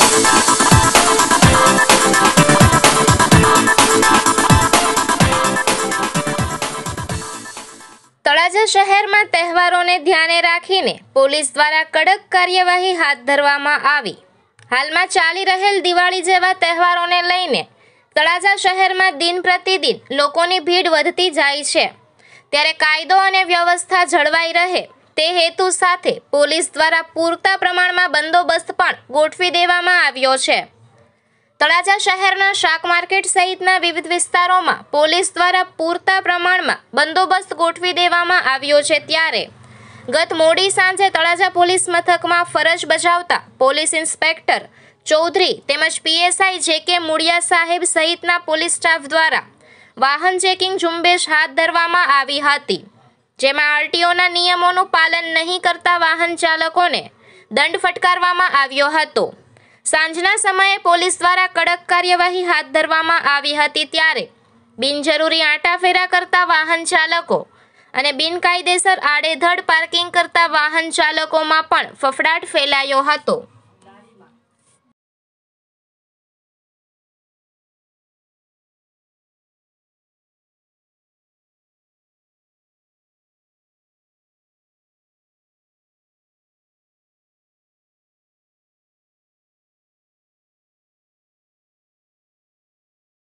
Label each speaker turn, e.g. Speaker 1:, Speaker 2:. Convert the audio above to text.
Speaker 1: તળાજા શહેરમાં તહેવારોને ધ્યાને રાખીને પોલીસ દ્વારા કડક કાર્યવાહી હાથ ધરવામાં આવી હાલમાં ચાલી રહેલ દિવાળી જેવા તહેવારોને લઈને તળાજા શહેરમાં દિન પ્રતિદિન લોકોની ભીડ વધતી જાય છે ત્યારે કાયદો અને વ્યવસ્થા જળવાઈ રહે તે હેતુ સાથે પોલીસ દ્વારા પૂરતા પ્રમાણમાં બંદોબસ્ત પણ ગોઠવી દેવામાં આવ્યો છે તળાજા શહેરના શાક માર્કેટ સહિતના વિવિધ વિસ્તારોમાં પોલીસ દ્વારા પૂરતા પ્રમાણમાં બંદોબસ્ત ગોઠવી દેવામાં આવ્યો છે ત્યારે ગત મોડી સાંજે તળાજા પોલીસ મથકમાં ફરજ બજાવતા પોલીસ ઇન્સ્પેક્ટર ચૌધરી તેમજ પીએસઆઈ જે કે મુળિયા સાહેબ સહિતના પોલીસ સ્ટાફ દ્વારા વાહન ચેકિંગ ઝુંબેશ હાથ ધરવામાં આવી હતી જેમાં આરટીઓના નિયમોનું પાલન નહીં કરતા વાહન ચાલકોને દંડ ફટકારવામાં આવ્યો હતો સાંજના સમયે પોલીસ દ્વારા કડક કાર્યવાહી હાથ ધરવામાં આવી હતી ત્યારે બિનજરૂરી આંટાફેરા કરતા વાહન ચાલકો અને બિનકાયદેસર આડેધડ પાર્કિંગ કરતા વાહન ચાલકોમાં પણ ફફડાટ ફેલાયો હતો